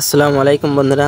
আসসালামু আলাইকুম বন্ধুরা